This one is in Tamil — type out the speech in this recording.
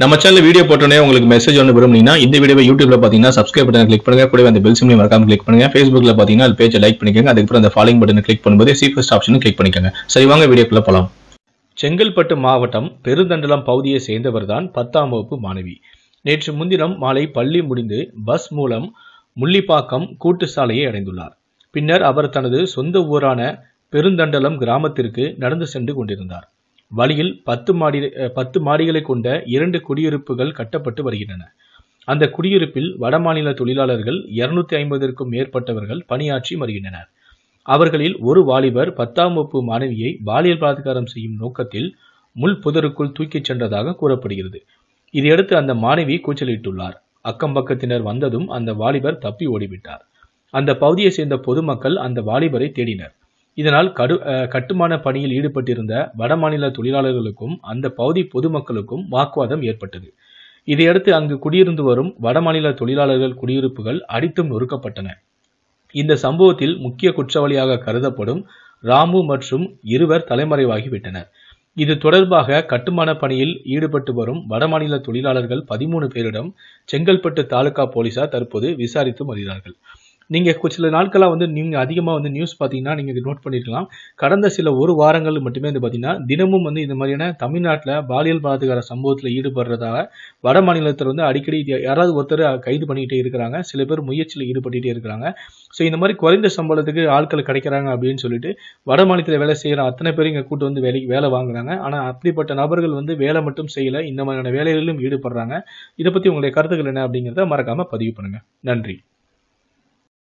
நம்ம சேனல் வீடியோ போட்டோன்னே உங்களுக்கு மெசேஜ் ஒன்று விரும்புனீங்கன்னா இந்த வீடியோ யூடியூப்ல பார்த்தீங்கன்னா சப்ஸ்கிரைப் பட்டன் கிளிக் பண்ணுங்க கூட அந்த பெல் சிம்லையும் மறக்காம கிளிக் பண்ணுங்க ஃபேஸ்புக்ல பார்த்தீங்கன்னா அது பேஜை லைக் பண்ணிக்கோங்க அதுக்கப்புறம் அந்த ஃபாலோ பட்டன் கிளிக் பண்ணும்போது சீஃபஸ்ட் ஆப்ஷன் கிளிக் பண்ணிக்கோங்க சரி வாங்க வீடியோக்குள்ள போகலாம் செங்கல்பட்டு மாவட்டம் பெருந்தண்டலம் பகுதியை சேர்ந்தவர் தான் பத்தாம் வகுப்பு மாணவி நேற்று முன்தினம் மாலை பள்ளி முடிந்து பஸ் மூலம் முள்ளிப்பாக்கம் கூட்டு சாலையை அடைந்துள்ளார் பின்னர் அவர் தனது சொந்த ஊரான பெருந்தண்டலம் கிராமத்திற்கு நடந்து சென்று கொண்டிருந்தார் வழியில் பத்து மாடி பத்து மாடிகளை கொண்ட இரண்டு குடியிருப்புகள் கட்டப்பட்டு வருகின்றன அந்த குடியிருப்பில் வடமாநில தொழிலாளர்கள் இருநூத்தி ஐம்பதற்கும் மேற்பட்டவர்கள் பணியாற்றி வருகின்றனர் அவர்களில் ஒரு வாலிபர் பத்தாம் வகுப்பு மாணவியை பாலியல் பலாத்காரம் செய்யும் நோக்கத்தில் முள் புதருக்குள் தூக்கிச் சென்றதாக கூறப்படுகிறது இதையடுத்து அந்த மாணவி கூச்சலிட்டுள்ளார் அக்கம் பக்கத்தினர் வந்ததும் அந்த வாலிபர் தப்பி ஓடிவிட்டார் அந்த பகுதியை சேர்ந்த பொதுமக்கள் அந்த வாலிபரை தேடினர் இதனால் கடு கட்டுமான பணியில் ஈடுபட்டிருந்த வடமாநில தொழிலாளர்களுக்கும் அந்த பகுதி பொதுமக்களுக்கும் வாக்குவாதம் ஏற்பட்டது இதையடுத்து அங்கு குடியிருந்து வரும் வடமாநில தொழிலாளர்கள் குடியிருப்புகள் அடித்தும் நொறுக்கப்பட்டன இந்த சம்பவத்தில் முக்கிய குற்றவாளியாக கருதப்படும் ராமு மற்றும் இருவர் தலைமறைவாகிவிட்டனர் இது தொடர்பாக கட்டுமான பணியில் ஈடுபட்டு வரும் வடமாநில தொழிலாளர்கள் பதிமூணு பேரிடம் செங்கல்பட்டு தாலுகா போலீசார் தற்போது விசாரித்து வருகிறார்கள் நீங்கள் சில நாட்களாக வந்து நீங்கள் அதிகமாக வந்து நியூஸ் பார்த்தீங்கன்னா நீங்கள் நோட் பண்ணிருக்கலாம் கடந்த சில ஒரு வாரங்கள் மட்டுமே வந்து பார்த்தீங்கன்னா தினமும் வந்து இந்த மாதிரியான தமிழ்நாட்டில் பாலியல் பலாத்கார சம்பவத்தில் ஈடுபடுறதாக வட மாநிலத்தில் வந்து அடிக்கடி யாராவது ஒருத்தர் கைது பண்ணிக்கிட்டே இருக்கிறாங்க சில பேர் முயற்சியில் ஈடுபட்டுகிட்டே இருக்கிறாங்க ஸோ இந்த மாதிரி குறைந்த சம்பளத்துக்கு ஆட்கள் கிடைக்கிறாங்க அப்படின்னு சொல்லிட்டு வட மாநிலத்தில் வேலை செய்கிற அத்தனை பேரும் இங்கே கூட்டு வந்து வேலைக்கு வேலை வாங்குறாங்க ஆனால் அப்படிப்பட்ட நபர்கள் வந்து வேலை மட்டும் செய்யலை இந்த மாதிரியான வேலைகளிலும் ஈடுபடுறாங்க இதை பற்றி உங்களுடைய கருத்துக்கள் என்ன அப்படிங்கிறத மறக்காமல் பதிவு பண்ணுங்கள் நன்றி